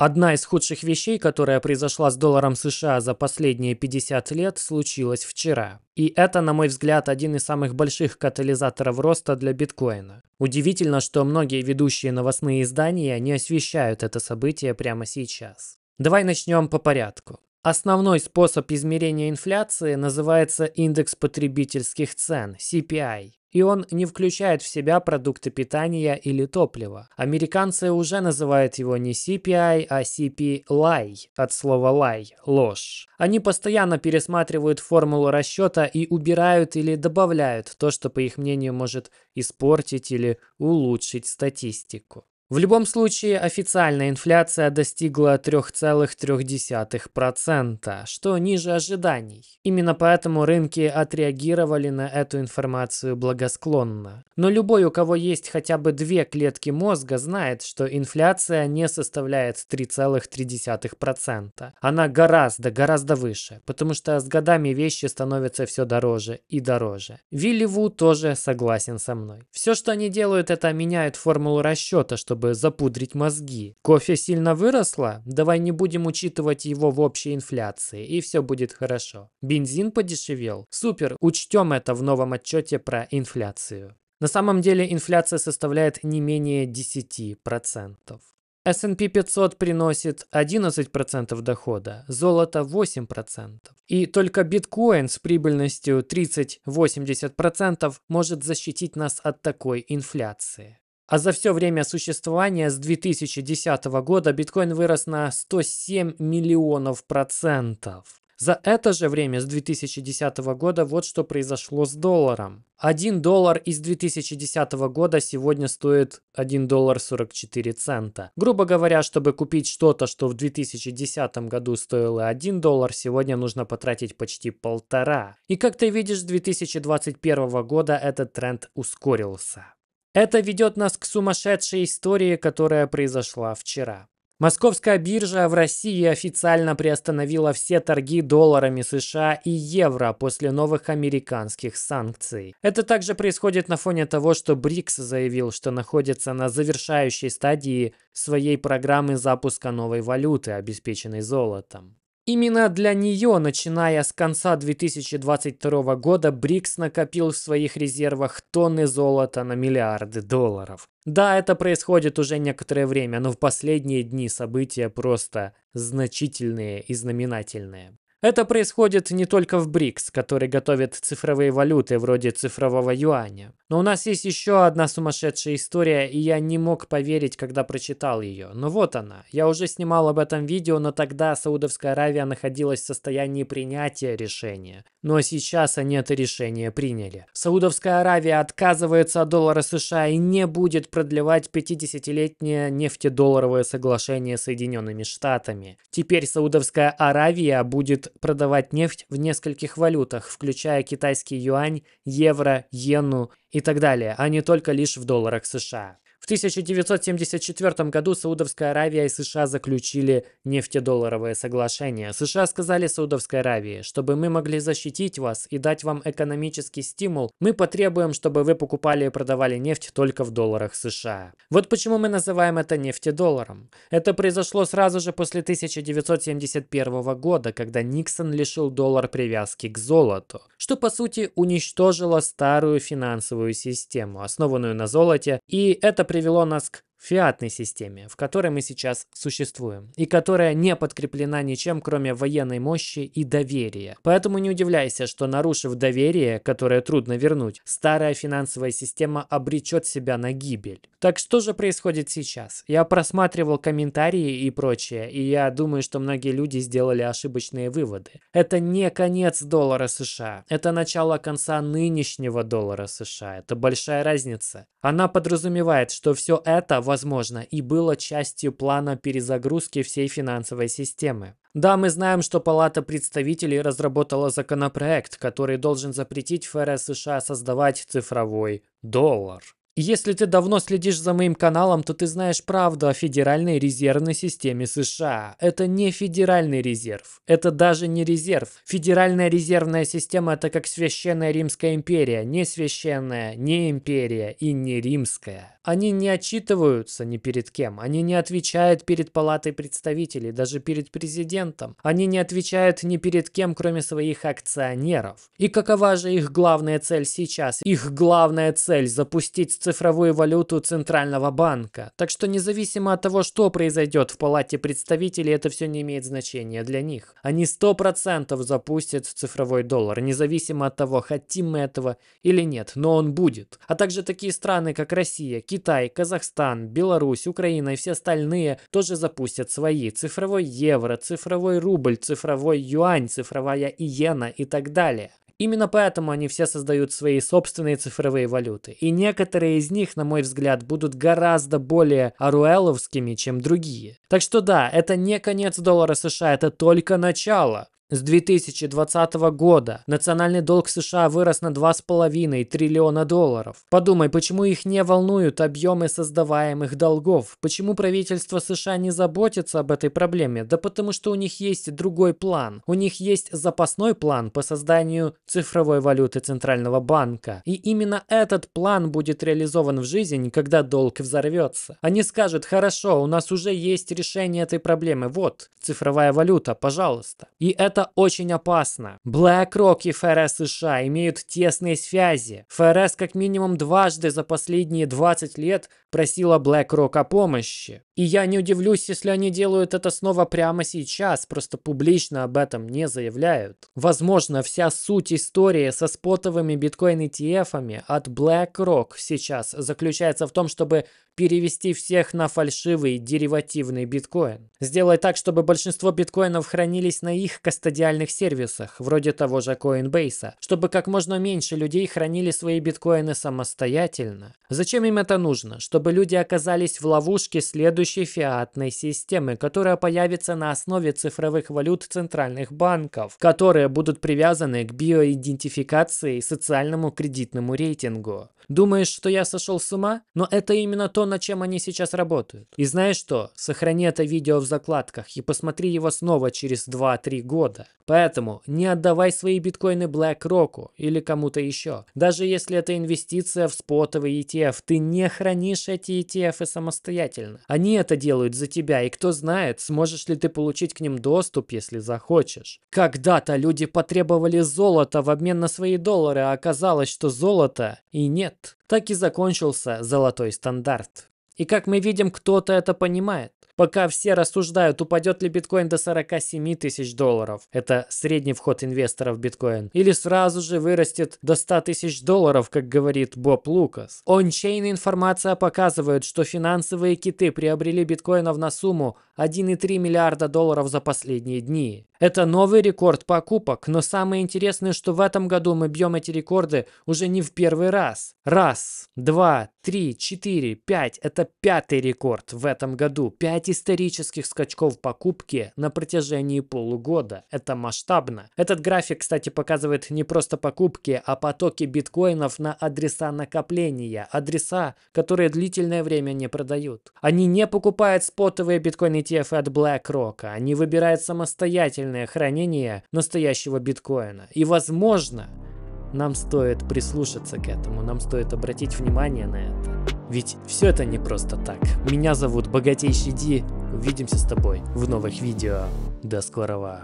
Одна из худших вещей, которая произошла с долларом США за последние 50 лет, случилась вчера. И это, на мой взгляд, один из самых больших катализаторов роста для биткоина. Удивительно, что многие ведущие новостные издания не освещают это событие прямо сейчас. Давай начнем по порядку. Основной способ измерения инфляции называется индекс потребительских цен, CPI и он не включает в себя продукты питания или топлива. Американцы уже называют его не CPI, а CP-LAI, от слова lie ложь. Они постоянно пересматривают формулу расчета и убирают или добавляют то, что, по их мнению, может испортить или улучшить статистику. В любом случае, официальная инфляция достигла 3,3%, что ниже ожиданий. Именно поэтому рынки отреагировали на эту информацию благосклонно. Но любой, у кого есть хотя бы две клетки мозга, знает, что инфляция не составляет 3,3%. Она гораздо, гораздо выше, потому что с годами вещи становятся все дороже и дороже. Вилли Ву тоже согласен со мной. Все, что они делают, это меняют формулу расчета, чтобы чтобы запудрить мозги. Кофе сильно выросло? Давай не будем учитывать его в общей инфляции, и все будет хорошо. Бензин подешевел? Супер, учтем это в новом отчете про инфляцию. На самом деле инфляция составляет не менее 10%. S&P 500 приносит 11% дохода, золото 8%. И только биткоин с прибыльностью 30-80% может защитить нас от такой инфляции. А за все время существования с 2010 года биткоин вырос на 107 миллионов процентов. За это же время, с 2010 года, вот что произошло с долларом. 1 доллар из 2010 года сегодня стоит 1 доллар 44 цента. Грубо говоря, чтобы купить что-то, что в 2010 году стоило 1 доллар, сегодня нужно потратить почти полтора. И как ты видишь, с 2021 года этот тренд ускорился. Это ведет нас к сумасшедшей истории, которая произошла вчера. Московская биржа в России официально приостановила все торги долларами США и евро после новых американских санкций. Это также происходит на фоне того, что БРИКС заявил, что находится на завершающей стадии своей программы запуска новой валюты, обеспеченной золотом. Именно для нее, начиная с конца 2022 года, БРИКС накопил в своих резервах тонны золота на миллиарды долларов. Да, это происходит уже некоторое время, но в последние дни события просто значительные и знаменательные. Это происходит не только в БРИКС, который готовит цифровые валюты вроде цифрового юаня. Но у нас есть еще одна сумасшедшая история, и я не мог поверить, когда прочитал ее. Но вот она. Я уже снимал об этом видео, но тогда Саудовская Аравия находилась в состоянии принятия решения. Но сейчас они это решение приняли. Саудовская Аравия отказывается от доллара США и не будет продлевать 50-летнее нефтедолларовое соглашение с Соединенными Штатами. Теперь Саудовская Аравия будет продавать нефть в нескольких валютах, включая китайский юань, евро, иену и так далее, а не только лишь в долларах США. 1974 году Саудовская Аравия и США заключили нефтедолларовое соглашение. США сказали Саудовской Аравии, чтобы мы могли защитить вас и дать вам экономический стимул, мы потребуем, чтобы вы покупали и продавали нефть только в долларах США. Вот почему мы называем это нефтедолларом. Это произошло сразу же после 1971 года, когда Никсон лишил доллар привязки к золоту, что по сути уничтожило старую финансовую систему, основанную на золоте, и это при привело нас к фиатной системе, в которой мы сейчас существуем, и которая не подкреплена ничем, кроме военной мощи и доверия. Поэтому не удивляйся, что нарушив доверие, которое трудно вернуть, старая финансовая система обречет себя на гибель. Так что же происходит сейчас? Я просматривал комментарии и прочее, и я думаю, что многие люди сделали ошибочные выводы. Это не конец доллара США, это начало конца нынешнего доллара США, это большая разница. Она подразумевает, что все это, возможно, и было частью плана перезагрузки всей финансовой системы. Да, мы знаем, что Палата представителей разработала законопроект, который должен запретить ФРС США создавать цифровой доллар. Если ты давно следишь за моим каналом, то ты знаешь правду о Федеральной резервной системе США. Это не Федеральный резерв. Это даже не резерв. Федеральная резервная система – это как Священная Римская империя. Не священная, не империя и не римская. Они не отчитываются ни перед кем. Они не отвечают перед Палатой представителей, даже перед президентом. Они не отвечают ни перед кем, кроме своих акционеров. И какова же их главная цель сейчас? Их главная цель – запустить цифровую валюту Центрального банка. Так что независимо от того, что произойдет в Палате представителей, это все не имеет значения для них. Они 100% запустят цифровой доллар, независимо от того, хотим мы этого или нет, но он будет. А также такие страны, как Россия, Китай, Казахстан, Беларусь, Украина и все остальные тоже запустят свои. Цифровой евро, цифровой рубль, цифровой юань, цифровая иена и так далее. Именно поэтому они все создают свои собственные цифровые валюты. И некоторые из них, на мой взгляд, будут гораздо более аруэловскими, чем другие. Так что да, это не конец доллара США, это только начало. С 2020 года национальный долг США вырос на 2,5 триллиона долларов. Подумай, почему их не волнуют объемы создаваемых долгов? Почему правительство США не заботится об этой проблеме? Да потому что у них есть другой план. У них есть запасной план по созданию цифровой валюты Центрального банка. И именно этот план будет реализован в жизнь, когда долг взорвется. Они скажут, хорошо, у нас уже есть решение этой проблемы. Вот, цифровая валюта, пожалуйста. И это это очень опасно. BlackRock и ФРС США имеют тесные связи. ФРС как минимум дважды за последние 20 лет просила BlackRock о помощи. И я не удивлюсь, если они делают это снова прямо сейчас, просто публично об этом не заявляют. Возможно, вся суть истории со спотовыми биткоин-ETF от BlackRock сейчас заключается в том, чтобы перевести всех на фальшивый деривативный биткоин. Сделать так, чтобы большинство биткоинов хранились на их кастодиальных сервисах, вроде того же Coinbase, чтобы как можно меньше людей хранили свои биткоины самостоятельно. Зачем им это нужно? Чтобы люди оказались в ловушке следующей фиатной системы, которая появится на основе цифровых валют центральных банков, которые будут привязаны к биоидентификации и социальному кредитному рейтингу. Думаешь, что я сошел с ума? Но это именно то, над чем они сейчас работают. И знаешь что? Сохрани это видео в закладках и посмотри его снова через 2-3 года. Поэтому не отдавай свои биткоины BlackRock или кому-то еще. Даже если это инвестиция в спотовый ETF, ты не хранишь эти ETF самостоятельно. Они это делают за тебя, и кто знает, сможешь ли ты получить к ним доступ, если захочешь. Когда-то люди потребовали золото в обмен на свои доллары, а оказалось, что золота и нет. Так и закончился золотой стандарт. И как мы видим, кто-то это понимает. Пока все рассуждают, упадет ли биткоин до 47 тысяч долларов, это средний вход инвесторов в биткоин, или сразу же вырастет до 100 тысяч долларов, как говорит Боб Лукас. Ончейн информация показывает, что финансовые киты приобрели биткоинов на сумму 1,3 миллиарда долларов за последние дни. Это новый рекорд покупок, но самое интересное, что в этом году мы бьем эти рекорды уже не в первый раз. Раз, два, три, четыре, пять – это пятый рекорд в этом году. Пять исторических скачков покупки на протяжении полугода. Это масштабно. Этот график, кстати, показывает не просто покупки, а потоки биткоинов на адреса накопления. Адреса, которые длительное время не продают. Они не покупают спотовые биткоин ETF от BlackRock, они выбирают самостоятельно реальное хранение настоящего биткоина. И возможно, нам стоит прислушаться к этому, нам стоит обратить внимание на это. Ведь все это не просто так. Меня зовут Богатейший Ди, увидимся с тобой в новых видео. До скорого.